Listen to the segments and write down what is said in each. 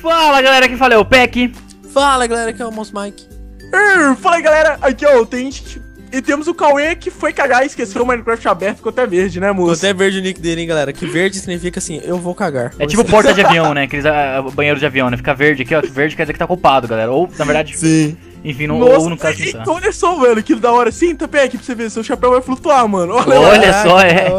Fala galera, quem fala é o Peck. Fala galera, aqui é o Mouse Mike. Uh, fala galera, aqui é o Tente. E temos o Cauê que foi cagar e esqueceu o Minecraft aberto, ficou até verde, né, moço? Ficou até verde o nick dele, hein, galera. Que verde significa assim, eu vou cagar. É tipo porta de avião, né? Aqueles ah, ah, banheiro de avião, né? Fica verde aqui, ó. Verde quer dizer que tá culpado galera. Ou, na verdade. Sim. Enfim, não, Nossa, ou no caso. Então, olha só, velho, que da hora. Senta pé aqui pra você ver, seu chapéu vai flutuar, mano. Olha, olha só, é.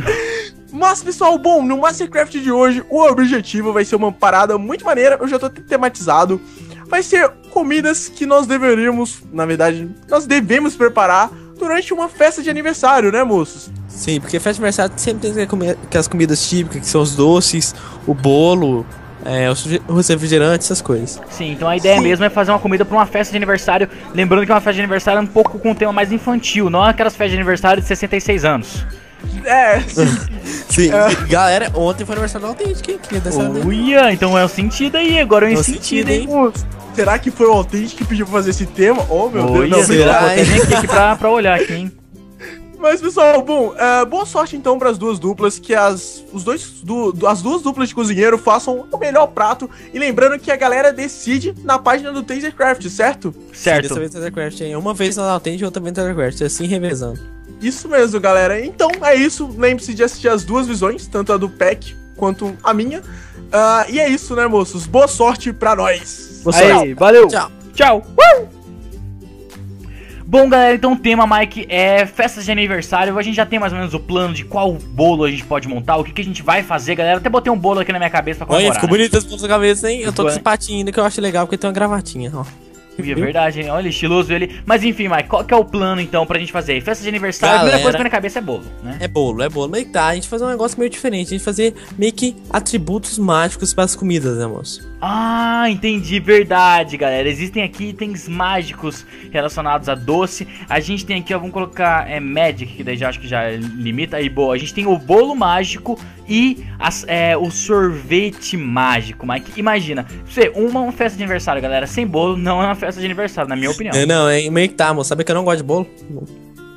Mas, pessoal, bom, no Mastercraft de hoje, o objetivo vai ser uma parada muito maneira, eu já tô tematizado. Vai ser comidas que nós deveríamos, na verdade, nós devemos preparar durante uma festa de aniversário, né, moços? Sim, porque festa de aniversário sempre tem que comer aquelas comidas típicas, que são os doces, o bolo, é, os refrigerantes, essas coisas. Sim, então a ideia Sim. mesmo é fazer uma comida para uma festa de aniversário. Lembrando que é uma festa de aniversário é um pouco com um tema mais infantil, não aquelas festas de aniversário de 66 anos. É. Sim. É. Galera, ontem foi aniversário da Authentic, que dessa Uia, então é o sentido aí, agora é o é sentido, sentido, hein? Será que foi o Authentic que pediu pra fazer esse tema? Oh, meu Uia, Deus, não. Será? Vou até vir aqui pra, pra olhar aqui, hein? Mas, pessoal, bom, é, boa sorte então para as duas duplas, que as, os dois, du, as duas duplas de cozinheiro façam o melhor prato. E lembrando que a galera decide na página do Tasercraft, certo? Certo. Sim, dessa vez Tasercraft, hein? Uma vez na Authentic, outra vez na Tasercraft, assim revezando. Isso mesmo, galera. Então é isso. Lembre-se de assistir as duas visões, tanto a do PEC quanto a minha. Uh, e é isso, né, moços? Boa sorte pra nós. Boa sorte. valeu. Tchau. Tchau. Uh! Bom, galera, então o tema, Mike, é festas de aniversário. A gente já tem mais ou menos o plano de qual bolo a gente pode montar, o que, que a gente vai fazer, galera. Até botei um bolo aqui na minha cabeça pra comemorar. Olha, ficou né? bonito esse cabeça, hein? Eu tô com esse né? patinho ainda que eu acho legal, porque tem uma gravatinha, ó. É verdade, hein? Olha, estiloso ele. Mas enfim, Mike, qual que é o plano então pra gente fazer? Festa de aniversário, Galera, a primeira coisa que vem na cabeça é bolo, né? É bolo, é bolo. E tá, a gente fazer um negócio meio diferente. A gente fazer meio que atributos mágicos para as comidas, né, moço? Ah, entendi, verdade, galera. Existem aqui itens mágicos relacionados a doce. A gente tem aqui, ó, vamos colocar é, Magic, que daí já acho que já limita. Aí, boa. A gente tem o bolo mágico e as, é, o sorvete mágico, Mike. Imagina, você, uma, uma festa de aniversário, galera, sem bolo não é uma festa de aniversário, na minha opinião. É, não, é meio que tá, moço. Sabe que eu não gosto de bolo?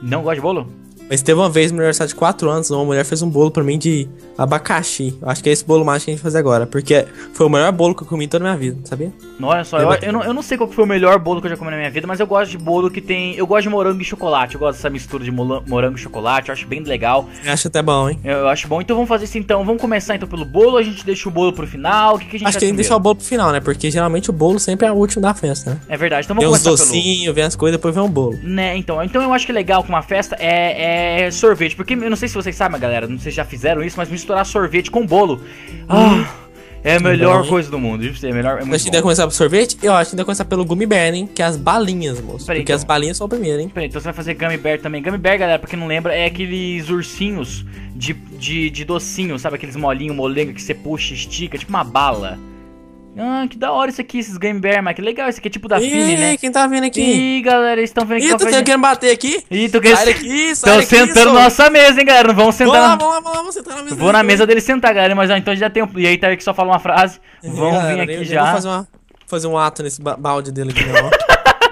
Não gosto de bolo? Mas teve uma vez, no aniversário de 4 anos, uma mulher fez um bolo para mim de abacaxi. Acho que é esse bolo mágico que a gente faz agora. Porque foi o melhor bolo que eu comi em toda a minha vida, sabia? olha só, eu, eu, não, eu não sei qual foi o melhor bolo que eu já comi na minha vida, mas eu gosto de bolo que tem. Eu gosto de morango e chocolate. Eu gosto dessa mistura de morango e chocolate. Eu acho bem legal. Eu acho até bom, hein? Eu, eu acho bom. Então vamos fazer isso então. Vamos começar então pelo bolo. A gente deixa o bolo pro final. O que, que a gente Acho que a gente deixa o bolo pro final, né? Porque geralmente o bolo sempre é o último da festa, né? É verdade. Então vamos começar. Vem os docinhos, pelo... vem as coisas, depois vem o bolo. Né, então. Então eu acho que é legal com uma festa é, é é, sorvete. Porque eu não sei se vocês sabem, galera, não sei se já fizeram isso, mas misturar sorvete com bolo. Ah, é a é melhor bom. coisa do mundo. É melhor, é muito Antes começar pelo sorvete, eu acho que ainda começar pelo gummy bear, hein? Que é as balinhas, moço. Peraí, porque então. as balinhas são o primeiro, hein? Peraí, então você vai fazer gummy bear também. Gummy bear, galera, pra quem não lembra, é aqueles ursinhos de, de, de docinho, sabe? Aqueles molinho, molenga que você puxa, estica, tipo uma bala. Ah, que da hora isso aqui, esses Game Bear, mano. que legal, isso aqui é tipo da Ih, Fini, né? quem tá vindo aqui? Ih, galera, eles estão vendo aqui. Ih, tu querendo bater aqui? Ih, tu querendo... Sai daqui, sai daqui, sentando na nossa mesa, hein, galera, não vamos sentar... Vamos lá, vamos lá, vamos lá, vamos sentar na mesa. Vou na mesa dele sentar, galera, mas ó, então já tem um... E aí, tá que só fala uma frase, Vamos vir aqui já. Vou fazer, uma... fazer um ato nesse balde dele aqui, né,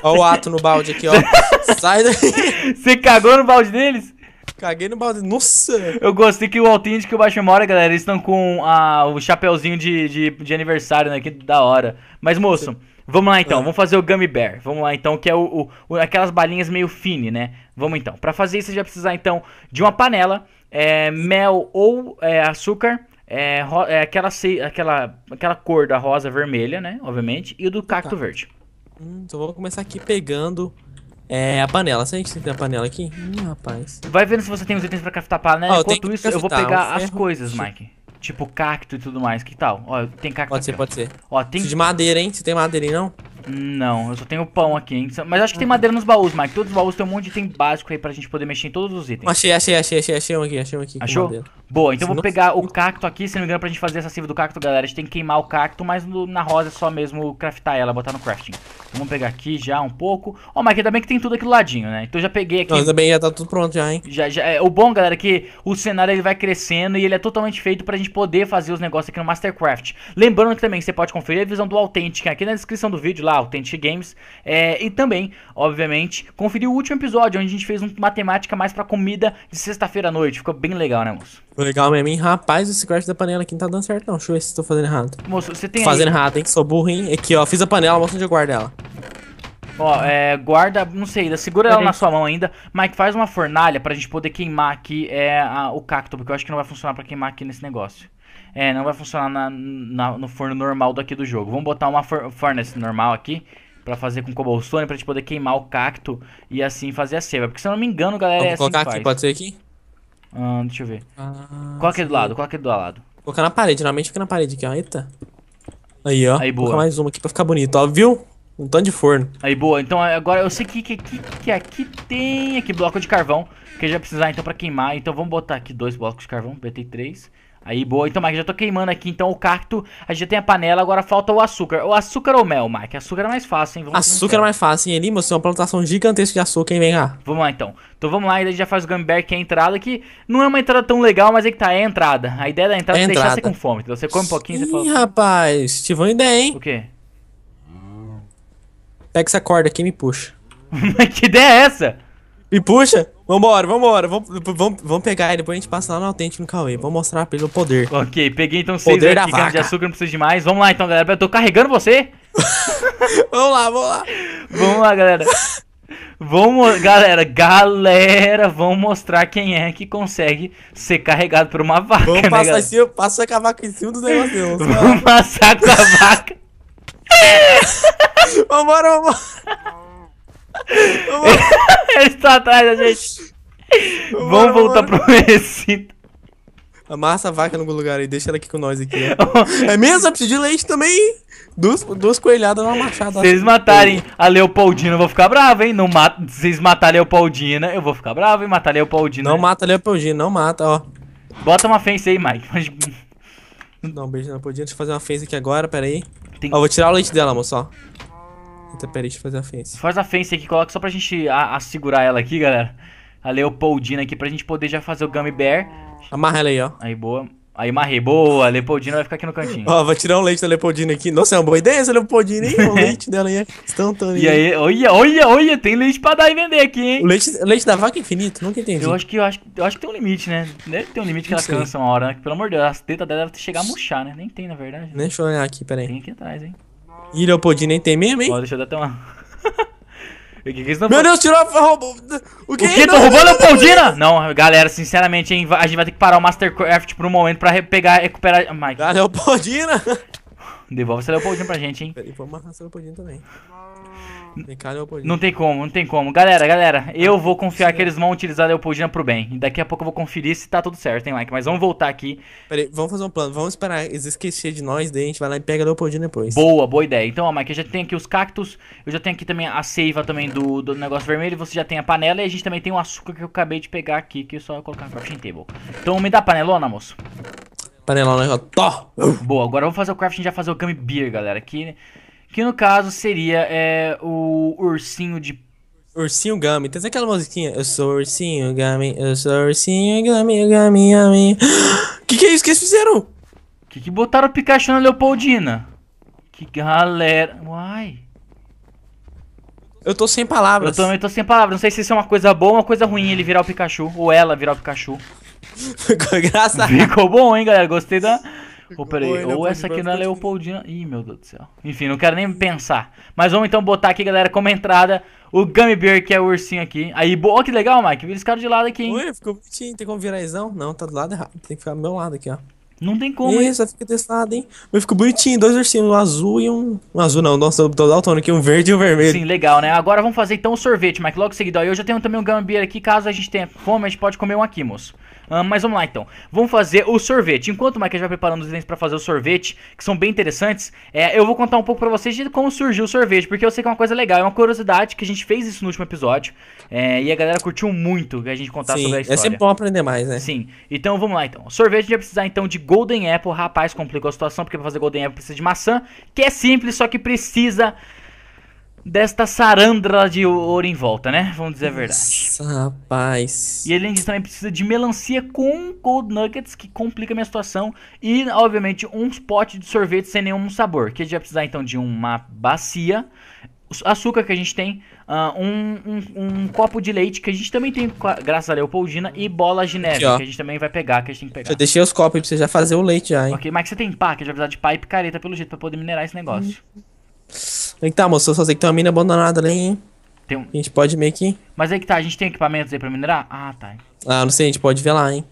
ó. ó o ato no balde aqui, ó. Sai daqui. Você cagou no balde deles? Caguei no balde. Nossa! Eu gostei que o altinho de que o baixo mora, galera, eles estão com a, ah, o chapeuzinho de, de, de aniversário, né? Que da hora. Mas, moço, Sim. vamos lá então. Ah. Vamos fazer o Gummy Bear. Vamos lá então, que é o, o aquelas balinhas meio fine, né? Vamos então. Para fazer isso, você vai precisar então de uma panela, é, mel ou é, açúcar. É, é, aquela, aquela, aquela cor da rosa vermelha, né? Obviamente. E o do cacto tá. verde. Hum, então vamos começar aqui pegando é a panela. Se a gente tem a panela aqui. Ih, rapaz. Vai vendo se você tem os itens pra craftar panela. Né? Enquanto eu isso, eu vou pegar as coisas, Mike. Tipo cacto e tudo mais. Que tal? Ó, tem cacto. Pode ser, pode ser. Ó, tem... Preciso de madeira, hein? Você tem madeira, aí, não? Não, eu só tenho pão aqui, hein? Mas acho que tem madeira nos baús, Mike. Todos os baús tem um monte de item básico aí pra gente poder mexer em todos os itens. Achei, achei, achei, achei, achei um aqui, achei um aqui. Achou? Boa, então eu vou pegar o cacto aqui, se não me engano, pra gente fazer essa seiva do cacto, galera. A gente tem que queimar o cacto, mas no, na rosa é só mesmo craftar ela, botar no crafting. Então vamos pegar aqui já um pouco. Ó, oh, Mike, ainda bem que tem tudo aqui do ladinho, né? Então eu já peguei aqui. Não, ainda bem, já tá tudo pronto já, hein? Já, já, é, o bom, galera, é que o cenário ele vai crescendo e ele é totalmente feito pra gente poder fazer os negócios aqui no Mastercraft. Lembrando que também você pode conferir a visão do Authentic aqui na descrição do vídeo lá lá, Authentic Games. É, e também, obviamente, conferir o último episódio, onde a gente fez uma temática mais pra comida de sexta-feira à noite. Ficou bem legal, né, moço? Legal mesmo, hein? Rapaz, esse corte da panela aqui não tá dando certo, não. Deixa eu ver se tô fazendo errado. Moço, você tem. Fazendo aí... errado, hein? Sou burro, hein? Aqui, ó, fiz a panela, mostra onde eu guardo ela. Ó, é, guarda, não sei, ainda segura ela na sua mão ainda. Mike, faz uma fornalha pra gente poder queimar aqui é, a, o cacto, porque eu acho que não vai funcionar pra queimar aqui nesse negócio. É, não vai funcionar na, na, no forno normal daqui do jogo. Vamos botar uma for furnace normal aqui para fazer com cobblestone, pra gente poder queimar o cacto e assim fazer a seva. Porque se eu não me engano, galera, Vamos é assim colocar aqui, pode ser aqui? Ah, deixa eu ver. Ah, Qual é do lado? Qual é do lado? Colocar na parede, normalmente fica na parede aqui, ó. Eita. Aí, ó. Aí, boa. Colocar mais uma aqui pra ficar bonito, ó. Viu? Um tanto de forno. Aí, boa. Então é, agora eu sei que, que, que, que aqui tem aqui bloco de carvão. Que já precisar então pra queimar. Então vamos botar aqui dois blocos de carvão. BT3. Aí, boa. Então, Mike, já tô queimando aqui, então, o cacto. A gente já tem a panela, agora falta o açúcar. O açúcar ou mel, Mike? Açúcar é mais fácil, hein? Vamos açúcar é mais fácil, hein? Ali, moço, é uma plantação gigantesca de açúcar, hein? Vem cá. Vamos lá, então. Então, vamos lá. E gente já faz o gumberg, que é a entrada, que não é uma entrada tão legal, mas é que tá, é a entrada. A ideia da entrada é, é deixar você com fome, Então, Você come um pouquinho, Sim, você fala... Ih, rapaz, tive uma ideia, hein? O quê? Pega essa corda aqui e me puxa. que ideia é essa? Me puxa. Vambora, vambora, vamos, vamos, vamos pegar ele, depois a gente passa lá no autêntico no Cauê. Vamos mostrar pra ele o poder. Ok, peguei então seis poder aqui, é de açúcar, não precisa de mais. Vamos lá então, galera. Eu tô carregando você. vamos lá, vamos lá. Vamos lá, galera. Vamos, galera, galera, vamos mostrar quem é que consegue ser carregado por uma vaca. Vamos né, passar, galera? em passar com a vaca em cima do negócio. Vamos, vamos passar com a vaca. vambora, vambora. Ele está atrás da gente. Vamos voltar bora. pro recinto. Amassa a vaca em algum lugar e deixa ela aqui com nós aqui. Né? é mesmo? Eu preciso de leite também. Duas, duas coelhadas numa machada. Se vocês matarem a Leopoldina, eu vou ficar bravo, hein? Não mata, se vocês matarem a Leopoldina, eu vou ficar bravo, hein? Matar a Leopoldina. Não mata a Leopoldina, não mata, ó. Bota uma fence aí, Mike. Não, beijo na Leopoldina. Deixa eu fazer uma fence aqui agora, pera aí. Tem... Ó, vou tirar o leite dela, moço, ó. Então, eu fazer a fence. Faz a fence aqui, coloca só pra gente a, a segurar ela aqui, galera. A Leopoldina aqui pra gente poder já fazer o Gummy Bear. Amarra ela aí, ó. Aí, boa. Aí, marrei. Boa, a Leopoldina vai ficar aqui no cantinho. Ó, vou tirar um leite da Leopoldina aqui. Nossa, é uma boa ideia essa Leopoldina, hein? O leite dela aí é tão E aí, olha, olha, olha, tem leite pra dar e vender aqui, hein? O leite, leite da vaca é infinito? Nunca entendi. Eu acho que, eu acho, eu acho que tem um limite, né? Deve né? ter um limite que ela cansa uma hora, né? Pelo amor de Deus, as tetas dela devem chegar a murchar, né? Nem tem, na verdade. Deixa eu olhar aqui, peraí. Tem aqui atrás, hein? Ih, Leopoldina, nem tem mesmo, hein? Ó, deixa eu dar até uma. o que que Meu Deus, tirou a. Roubou... O que? O que? Tô roubando a Leopoldina? Não, galera, sinceramente, hein, a gente vai ter que parar o Mastercraft por um momento pra pegar, recuperar. Ah, Mike. A Leopoldina! Devolve essa Leopoldina pra gente, hein? Peraí, vamos amarrar essa Leopoldina também. Não tem como, não tem como. Galera, galera, eu vou confiar Sim. que eles vão utilizar a Leopoldina pro bem. E daqui a pouco eu vou conferir se tá tudo certo, hein, Mike? Mas vamos voltar aqui. Peraí, vamos fazer um plano. Vamos esperar eles esquecerem de nós, daí a gente vai lá e pega a Leopoldina depois. Boa, boa ideia. Então, ó, Mike, eu já tenho aqui os cactos, eu já tenho aqui também a seiva também do, do negócio vermelho, você já tem a panela e a gente também tem o açúcar que eu acabei de pegar aqui, que é só colocar no crafting table. Então me dá panelona, moço. Panelona, ó. tô! Boa, agora vamos fazer o crafting já fazer o gummy beer, galera, aqui... Que no caso seria é, o ursinho de. Ursinho Gummy. Tem aquela musiquinha? Eu sou ursinho Gummy, eu sou ursinho Gummy, Gummy, Gummy. que que é isso que eles fizeram? Que que botaram o Pikachu na Leopoldina? Que galera. Uai. Eu tô sem palavras. Eu também tô sem palavras. Não sei se isso é uma coisa boa ou uma coisa ruim ele virar o Pikachu. Ou ela virar o Pikachu. Ficou engraçado. Ficou bom, hein, galera? Gostei da. Pô, peraí, ou tá essa aqui não é Leopoldina. Ih, meu Deus do céu. Enfim, não quero nem pensar. Mas vamos então botar aqui, galera, como entrada o Gummy Bear, que é o ursinho aqui. Aí, boa, que legal, Mike. Vira esse cara de lado aqui, hein? Ué, ficou bonitinho. Tem como virar isão? não? Não, tá do lado errado. Tem que ficar do meu lado aqui, ó. Não tem como, Isso, hein? fica desse hein? Mas ficou bonitinho. Dois ursinhos, um azul e um. Um azul não, nossa, tô daltônico aqui, um verde e um vermelho. Sim, legal, né? Agora vamos fazer então o sorvete, Mike. Logo seguido. seguida, ó. Eu já tenho também um Gummy Bear aqui. Caso a gente tenha fome, a gente pode comer um aqui, moço. Ah, mas vamos lá então. Vamos fazer o sorvete. Enquanto o Mike vai preparando os itens para fazer o sorvete, que são bem interessantes, é, eu vou contar um pouco para vocês de como surgiu o sorvete, porque eu sei que é uma coisa legal, é uma curiosidade que a gente fez isso no último episódio. É, e a galera curtiu muito que a gente contar Sim, sobre a história. É sempre bom aprender mais, né? Sim. Então vamos lá então. Sorvete a gente vai precisar então de Golden Apple. Rapaz, complicou a situação, porque para fazer Golden Apple precisa de maçã, que é simples, só que precisa desta sarandra de ouro em volta, né? Vamos dizer a verdade. Nossa, rapaz. E a gente também precisa de melancia com cold nuggets, que complica a minha situação. E, obviamente, um pote de sorvete sem nenhum sabor. Que a gente vai precisar, então, de uma bacia. Açúcar que a gente tem, uh, um, um, um, copo de leite que a gente também tem, graças a Leopoldina, e bola de neve, que a gente também vai pegar, que a gente tem que pegar. Eu deixei os copos aí pra você já fazer o leite já, hein? Ok, mas você tem pá, que a gente vai precisar de pá e picareta pelo jeito pra poder minerar esse negócio. Hum. Aí então que tá, moço, eu só sei que tem uma mina abandonada ali, hein? Tem um... A gente pode meio que. Mas aí que tá, a gente tem equipamentos aí pra minerar? Ah, tá. Ah, não sei, a gente pode ver lá, hein?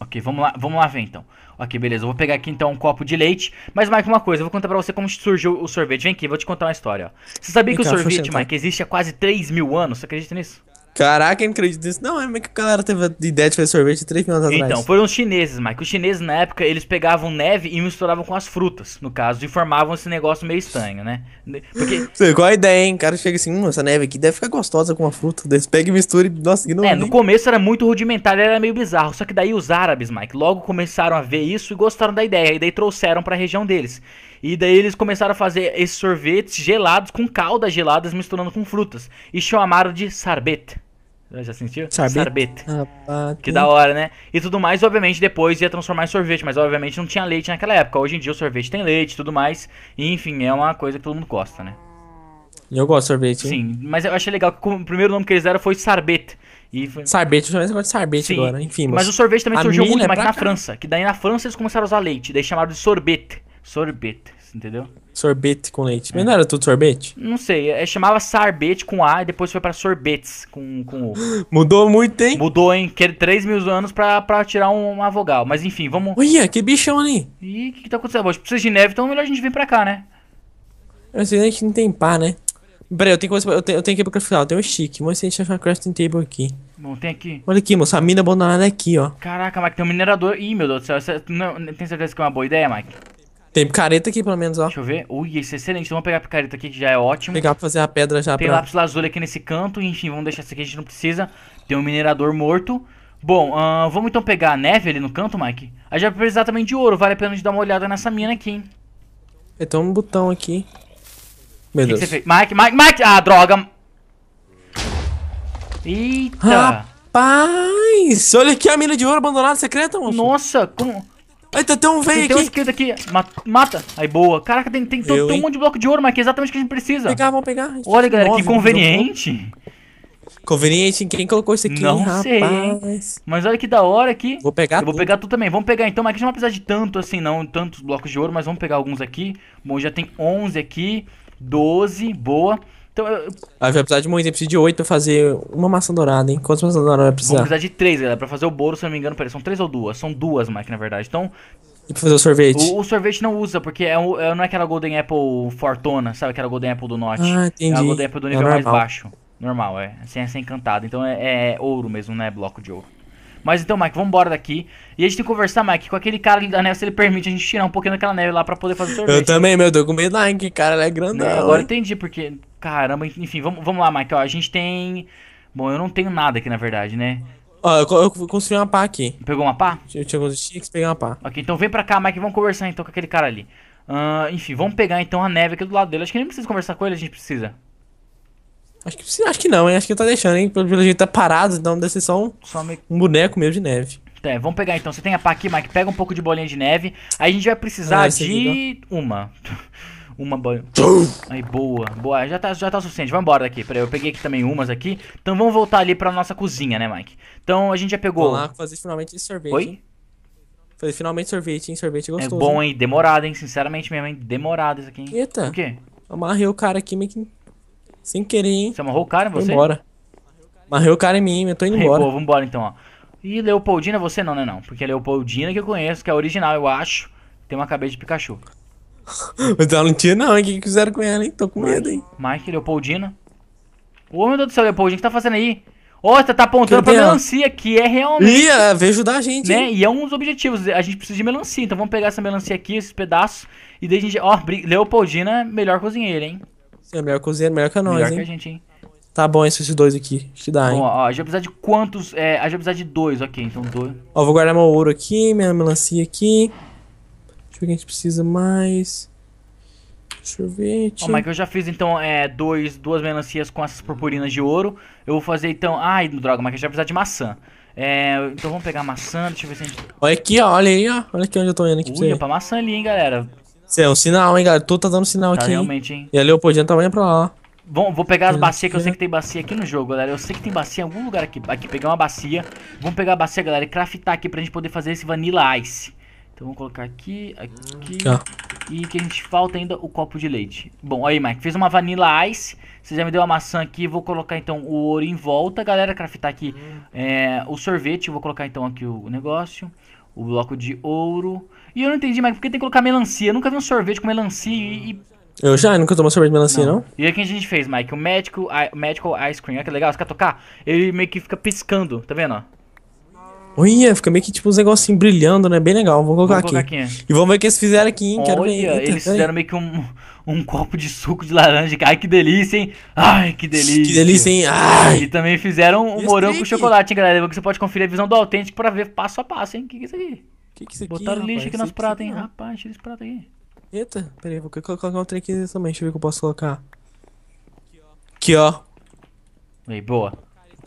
Ok, vamos lá, vamos lá ver então. Ok, beleza. Eu vou pegar aqui então um copo de leite. Mas, Mike, uma coisa, eu vou contar pra você como surgiu o sorvete. Vem aqui, vou te contar uma história. Ó. Você sabia Vem que cá, o sorvete, Mike, existe há quase 3 mil anos? Você acredita nisso? Caraca, eu não acredito nisso. Não, é meio que a galera teve a ideia de fazer sorvete três minutos então, atrás. Então, foram os chineses, Mike. Os chineses, na época, eles pegavam neve e misturavam com as frutas, no caso, e formavam esse negócio meio estranho, né? Porque... Sei, qual a ideia, hein? O cara chega assim, hum, essa neve aqui deve ficar gostosa com uma fruta. Eles pegam e mistura e, nossa, não É, no começo era muito rudimentar, era meio bizarro. Só que daí os árabes, Mike, logo começaram a ver isso e gostaram da ideia. E daí trouxeram para a região deles. E daí eles começaram a fazer esses sorvetes gelados com caldas geladas misturando com frutas. E chamaram de sarbete. Né, já sentiu? sorbet Sarbete. Que da hora, né? E tudo mais, obviamente, depois ia transformar em sorvete, mas obviamente não tinha leite naquela época. Hoje em dia o sorvete tem leite e tudo mais. E, enfim, é uma coisa que todo mundo gosta, né? Eu gosto de sorvete. Sim, mas eu achei legal que o primeiro nome que eles deram foi sarbete. E foi... Sarbete, eu gosto de sarbete Sim, agora, enfim. Mas, mas o sorvete também surgiu muito é mais na cá. França. Que daí na França eles começaram a usar leite, daí chamaram de sorbete. Sorbete entendeu? Sorbete com leite. É. Mas não era tudo sorbete. Não sei, é, chamava sarbete com A e depois foi pra sorbetes com, com O. Mudou muito, hein? Mudou, hein? Quer 3 mil anos pra, pra tirar um, uma vogal. Mas enfim, vamos. Olha, que bichão ali. Ih, o que, que tá acontecendo? Bom, se precisa de neve, então é melhor a gente vir pra cá, né? Eu sei a né, gente não tem pá, né? Peraí, eu tenho coisa eu, tenho, eu tenho que ir pro crafting Tem tenho um chique. Vamos ver se a gente achar uma crafting table aqui. Bom, tem aqui. Olha aqui, moço, a mina abandonada aqui, ó. Caraca, Mike, tem um minerador. Ih, meu Deus do céu, você, não, tem certeza que é uma boa ideia, Mike? Tem picareta aqui, pelo menos, ó. Deixa eu ver. Ui, esse é excelente. Então vamos pegar a picareta aqui, que já é ótimo. Pegar pra fazer a pedra já. Tem pra... lápis lazuli aqui nesse canto. Enfim, vamos deixar isso aqui, a gente não precisa. Tem um minerador morto. Bom, uh, vamos então pegar a neve ali no canto, Mike. A gente vai precisar também de ouro. Vale a pena a gente dar uma olhada nessa mina aqui, hein. Tem um botão aqui. Meu que Deus. Que você fez? Mike, Mike, Mike! Ah, droga! Eita! Rapaz! Olha aqui a mina de ouro abandonada secreta, moço. Nossa, como... Ai, tem um velho aqui. Tem um esquerda aqui. Mata. Aí, boa. Caraca, tem, tem, Eu, tem um monte de bloco de ouro, mas que é exatamente o que a gente precisa. Pegar, vamos pegar. Olha, galera, Nove, que conveniente. Conveniente em quem colocou isso aqui, Não rapaz. sei. Mas olha que da hora aqui. Vou pegar Eu vou tudo. pegar tudo também. Vamos pegar então, mas aqui não vai precisar de tanto assim, não. Tantos blocos de ouro, mas vamos pegar alguns aqui. Bom, já tem 11 aqui. 12, boa. Então, eu... Aí vai precisar de muito, precisa de 8 pra fazer uma maçã dourada, hein? Quantas maçãs douradas vai precisar? Vou precisar de 3, galera. Pra fazer o bolo, se eu não me engano, peraí, são 3 ou 2? São duas, Mike, na verdade. Então. E pra fazer o sorvete? O, o sorvete não usa, porque é, é, não é aquela Golden Apple fortona, sabe? Aquela Golden Apple do norte. Ah, entendi. É a Golden Apple do é nível é mais baixo. Normal, é. Sem, essa encantado. Então é, é ouro mesmo, né? Bloco de ouro. Mas então, Mike, vamos embora daqui. E a gente tem que conversar, Mike, com aquele cara ali da neve, se ele permite a gente tirar um pouquinho daquela neve lá pra poder fazer o sorvete. Eu também, meu, tô com medo lá, hein, que cara, ele é grandão. Né? Agora entendi, porque Caramba, enfim, vamos, vamos lá, Michael. A gente tem. Bom, eu não tenho nada aqui na verdade, né? Ó, eu, eu construí uma pá aqui. Pegou uma pá? Eu tinha, construído que pegar uma pá. Ok, então vem pra cá, Mike, vamos conversar então com aquele cara ali. Uh, enfim, vamos pegar então a neve aqui do lado dele. Acho que nem precisa conversar com ele, a gente precisa. Acho que, precisa, acho que não, hein? Acho que tá deixando, hein? Pelo, pelo jeito tá parado, então deve ser só um, só me... um boneco meio de neve. Tá, é, vamos pegar então. Você tem a pá aqui, Mike. Pega um pouco de bolinha de neve. Aí a gente vai precisar ah, de aqui, então. uma. Uma boa. Aí, boa. Boa, já tá, já tá o suficiente. Vamos embora daqui. Peraí, eu peguei aqui também umas aqui. Então vamos voltar ali pra nossa cozinha, né, Mike? Então a gente já pegou. Vamos lá fazer finalmente esse sorvete. Oi? Fazer finalmente sorvete, hein? Sorvete é gostoso. É bom, hein? Demorado, hein? Sinceramente mesmo, hein? Demorado isso aqui, hein? Eita. O quê? Amarrei o cara aqui Mike, Sem querer, hein? Você amarrou o cara em você? Vambora embora. Amarrei o cara em mim, eu tô indo Aí, embora. Boa, vambora então, ó. E Leopoldina você não, né não? Porque a Leopoldina que eu conheço, que é original, eu acho, tem uma cabeça de Pikachu. Mas ela não tinha, não, hein? O que fizeram com ela, hein? Tô com medo, hein? Mike, Leopoldina. Ô, meu Deus do céu, Leopoldina, o que tá fazendo aí? Ô, você tá apontando pra melancia, que é realmente. Ia, veio ajudar a gente. Né? Hein? E é um dos objetivos. A gente precisa de melancia, então vamos pegar essa melancia aqui, esses pedaços. E daí a gente. Ó, Bri... Leopoldina, é melhor cozinheira, hein? Você é melhor cozinheira, melhor que nós, melhor hein? Melhor que a gente, hein? Tá bom esses dois aqui. Acho que dá, bom, hein? Ó, a gente vai precisar de quantos. É, a gente vai precisar de dois, ok, então dois. Ó, vou guardar meu ouro aqui, minha melancia aqui. Deixa eu ver o que a gente precisa mais. Deixa eu ver. Mike, eu já fiz então é, dois, duas melancias com essas purpurinas de ouro. Eu vou fazer então. Ai, droga, Mike, a gente vai precisar de maçã. É, então vamos pegar maçã, deixa eu ver se a gente. Olha aqui, ó, olha aí, ó. Olha aqui onde eu tô indo aqui. Ui, pra, pra maçã ali, hein, galera. Isso é um sinal, hein, galera. Tu tá dando sinal tá aqui. Realmente, hein. E eu podia tá indo pra lá, Bom, vou pegar as bacias, que eu sei né? que tem bacia aqui no jogo, galera. Eu sei que tem bacia em algum lugar aqui. Aqui, pegar uma bacia. Vamos pegar a bacia, galera, e craftar aqui pra gente poder fazer esse Vanilla Ice. Então vamos colocar aqui, aqui. Tá. E que a gente falta ainda o copo de leite. Bom, aí, Mike, fez uma vanilla ice. Você já me deu a maçã aqui. Vou colocar então o ouro em volta. Galera, craftar aqui é, o sorvete. Vou colocar então aqui o negócio. O bloco de ouro. E eu não entendi, Mike, por que tem que colocar melancia? Eu nunca vi um sorvete com melancia e... Eu já, nunca tomou sorvete de melancia, não. não. E aí o que a gente fez, Mike? O Medical, I, Ice Cream. Olha que legal, você quer tocar? Ele meio que fica piscando, tá vendo? Ó? Olha, fica meio que tipo uns negocinhos brilhando, né? Bem legal. Vou colocar, vou colocar aqui. Né? E vamos ver o que eles fizeram aqui, hein? Quero Olha, ver. Eita, eles fizeram meio que um, um copo de suco de laranja. Ai, que delícia, hein? Ai, que delícia. Que delícia, hein? Ai. E também fizeram um morango com chocolate, hein, galera? Você pode conferir a visão do autêntico pra ver passo a passo, hein? O que, que é isso aqui? Que que é isso aqui Botaram lixo aqui nas pratas, hein? É rapaz, tira esse prato aqui. Eita, pera aí, vou colocar um trem aqui também. Deixa eu ver o que eu posso colocar. Aqui, ó. Aí, boa.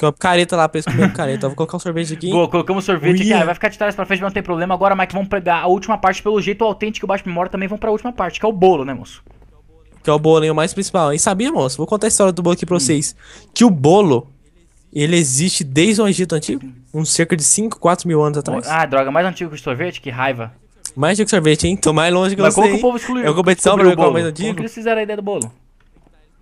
Que uma picareta lá pra eles comerem picareta. Vou colocar um sorvete aqui. Boa, colocamos sorvete aqui. Ah, vai ficar de trás pra frente, não tem problema. Agora, Mike, vamos pegar a última parte. Pelo jeito, autêntico e o baixo memória também vão pra última parte, que é o bolo, né, moço? Que é o bolo, hein, o mais principal. E sabia, moço? Vou contar a história do bolo aqui pra hum. vocês. Que o bolo, ele existe desde o Egito Antigo. Uns cerca de 5, 4 mil anos atrás. Ah, droga, mais antigo que o sorvete? Que raiva. Mais antigo que o sorvete, hein? Tô mais longe que Mas você, como que o povo excluiu? É uma competição pra ver qual é o mais antigo. Como que eles fizeram a ideia do bolo?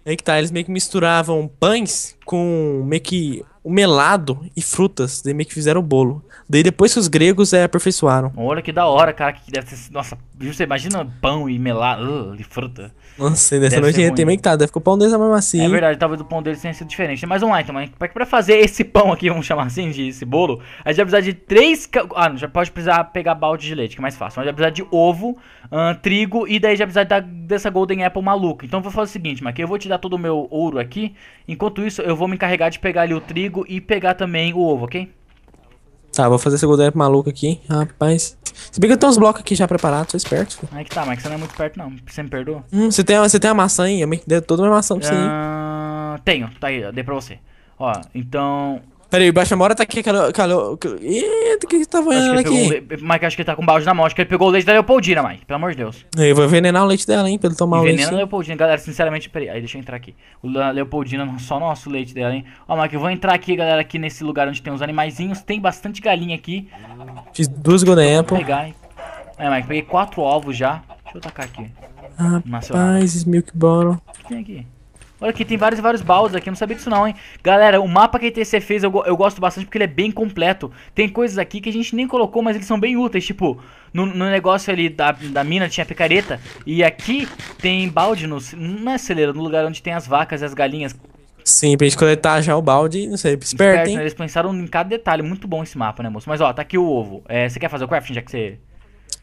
Aí que tá, eles meio que misturavam pães com meio que o melado e frutas. Daí meio que fizeram o bolo. Daí depois que os gregos é, aperfeiçoaram. Olha que da hora, cara. Que deve ser nossa, você imagina pão e melado uh, e fruta. Nossa, dessa noite tem meio que tá. Deve ficar o pão deles assim, é mais macio. É verdade, talvez o pão deles tenha sido diferente. Mas um item, então, mas pra fazer esse pão aqui, vamos chamar assim, de esse bolo, a gente vai precisar de três. Ah, não, já pode precisar pegar balde de leite, que é mais fácil. Mas já precisar de ovo, hum, trigo e daí já precisar da, dessa Golden Apple maluca. Então eu vou fazer o seguinte, Maqui, eu vou te dar todo o meu ouro aqui. Enquanto isso, eu vou me encarregar de pegar ali o trigo comigo e pegar também o ovo, ok? Tá, vou fazer esse golpe maluco aqui, rapaz. Se bem que eu tenho uns blocos aqui já preparados, sou esperto. Filho. É que tá, mas é você não é muito esperto não. Você me perdoa? Hum, você tem, você tem a maçã aí? Eu me dei toda uma maçã pra você aí. Ah, tenho, tá aí, dei pra você. Ó, então... Peraí, o Baixamora tá aqui, calou. calou Ih, o que tá ele tá voando aqui? Le... Mike, acho que ele tá com um balde na mão. Acho que ele pegou o leite da Leopoldina, Mike. Pelo amor de Deus. Eu vou envenenar o leite dela, hein? Pra ele tomar Envenena o leite. a Leopoldina, galera. Sinceramente, peraí. Aí, deixa eu entrar aqui. O Leopoldina, só nosso leite dela, hein? Ó, Mike, eu vou entrar aqui, galera, aqui nesse lugar onde tem os animaizinhos. Tem bastante galinha aqui. Fiz duas golden apple. pegar, hein? É, Mike, peguei quatro ovos já. Deixa eu tacar aqui. Rapaz, Milk Bottle. O que tem é aqui? Olha aqui, tem vários vários baús aqui, eu não sabia disso não, hein Galera, o mapa que a ITC fez eu, eu gosto bastante porque ele é bem completo Tem coisas aqui que a gente nem colocou, mas eles são bem úteis Tipo, no, no negócio ali da, da mina tinha picareta E aqui tem balde, no, não é celeiro, no lugar onde tem as vacas e as galinhas Sim, pra gente coletar já o balde, não sei, esperto, esperto né? Eles pensaram em cada detalhe, muito bom esse mapa, né, moço? Mas ó, tá aqui o ovo, é, você quer fazer o crafting já que você...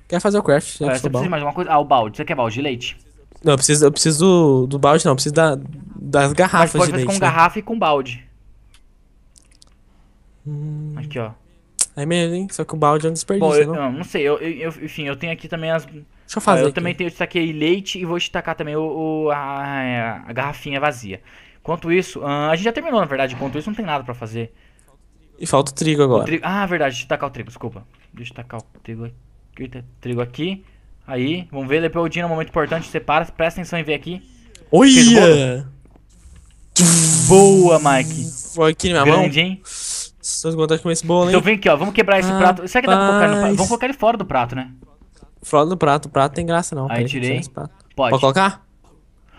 Quer fazer o craft, já é, que você precisa mais uma coisa? Ah, o balde, você quer balde de leite? Não, eu preciso, eu preciso do, do balde, não. Eu preciso da, das garrafas Mas pode de leite. com né? garrafa e com balde. Hum... Aqui, ó. É mesmo, hein? Só que o balde é um desperdício, Bom, eu, não? não? sei. Eu, eu, enfim, eu tenho aqui também as... Deixa eu fazer Eu aqui. também tenho, destaquei leite e vou destacar também o, o a, a, garrafinha vazia. Enquanto isso... a gente já terminou, na verdade. Enquanto isso, não tem nada pra fazer. E falta o trigo agora. O trigo, ah, verdade. Deixa eu destacar o trigo, desculpa. Deixa eu destacar o trigo aqui. Tá, trigo aqui. Aí, vamos ver, depois o Dino, é um momento importante, você para, presta atenção e ver aqui. Olha! É. Boa, Mike. Foi aqui na minha Grande, mão. hein? Estou vontade de comer esse bolo, hein? Então vem aqui, ó, vamos quebrar esse prato. Será que dá pra colocar no prato? Vamos colocar ele fora do prato, né? Fora do prato, o prato tem graça não. Aí tirei. Pode. Pode colocar?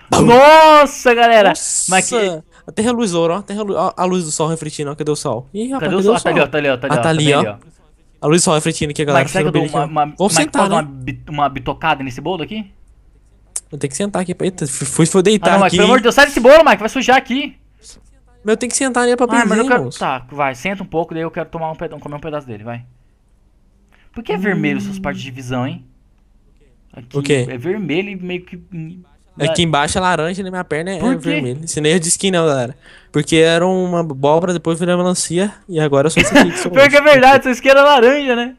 Nossa, galera! Nossa. Mike... Até reluzou, ó. Até a luz do sol refletindo, ó. Cadê o sol? Ih, rapaz, cadê, cadê o sol? Ah, tá ali, ó, tá ali, ó. Ah, tá, tá ali, ó. Tá ali, ó. A luz só refletindo aqui, a galera. Mas será que eu dou uma, uma, Vamos sentar, né? uma, uma bitocada nesse bolo aqui? Eu tenho que sentar aqui. Eita, fui, fui deitar ah, não, aqui. Mike, pelo amor de Deus, sai desse bolo, Mike. Vai sujar aqui. Mas eu tenho que sentar ali né, pra abrir, ah, mas eu quero... Tá, vai. Senta um pouco, daí eu quero tomar um pedaço, comer um pedaço dele, vai. Por que é hum... vermelho suas partes de visão, hein? Aqui quê? é vermelho e meio que é aqui embaixo é laranja na né? minha perna é vermelha. nem é de skin, não, galera. Porque era uma abóbora, depois virou melancia e agora eu sou esse aqui. Que sou Pior que é verdade, sua skin era laranja, né?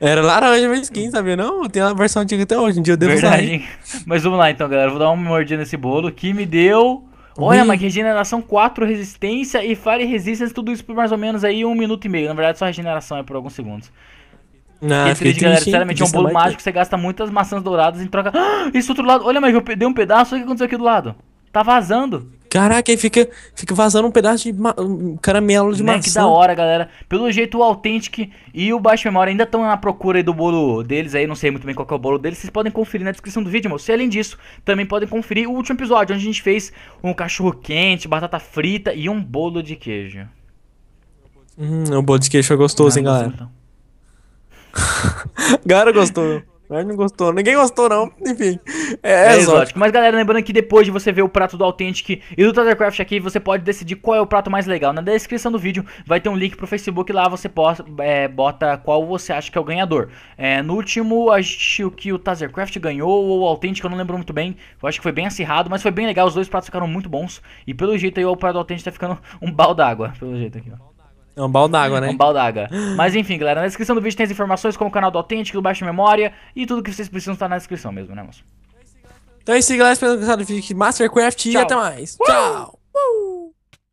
Era laranja minha skin, sabia? Não, tem a versão antiga até hoje, um dia eu devo verdade, usar. Mas vamos lá então, galera. Vou dar uma mordida nesse bolo que me deu... Olha, Ui. mas regeneração 4, resistência e fire resistance, tudo isso por mais ou menos aí um minuto e meio. Na verdade, só regeneração é por alguns segundos. É esse vídeo, galera, sinceramente, é um bolo mágico. Você gasta muitas maçãs douradas em troca. Ah, esse outro lado, olha, mas eu dei um pedaço. Olha o que aconteceu aqui do lado. Tá vazando. Caraca, aí fica, fica vazando um pedaço de ma... um caramelo de né, maçã. Que da hora, galera. Pelo jeito, o Authentic e o Baixo Memória ainda estão na procura do bolo deles aí. Não sei muito bem qual é o bolo deles. Vocês podem conferir na descrição do vídeo, moço. E além disso, também podem conferir o último episódio, onde a gente fez um cachorro quente, batata frita e um bolo de queijo. Hum, o bolo de queijo é gostoso, ah, hein, galera. Então. Gara gostou. não gostou. Ninguém gostou, não. Enfim. É, é, é exótico. exótico. Mas, galera, lembrando que depois de você ver o prato do Authentic e do tazercraft aqui, você pode decidir qual é o prato mais legal. Na descrição do vídeo vai ter um link pro Facebook lá, você posta, é, bota qual você acha que é o ganhador. É, no último, acho que o tazercraft ganhou, ou o Authentic, eu não lembro muito bem. Eu acho que foi bem acirrado, mas foi bem legal. Os dois pratos ficaram muito bons. E pelo jeito aí, o prato do Authentic tá ficando um balde d'água. Pelo jeito aqui, ó. É um balde d'água, né? É um balde d'água. Mas enfim, galera, na descrição do vídeo tem as informações como o canal do Autêntico, do Baixa Memória e tudo que vocês precisam está na descrição mesmo, né, moço? Então é isso, galera. Espero que vocês tenham gostado do vídeo aqui Mastercraft Tchau. e até mais. Uh! Tchau! Uh!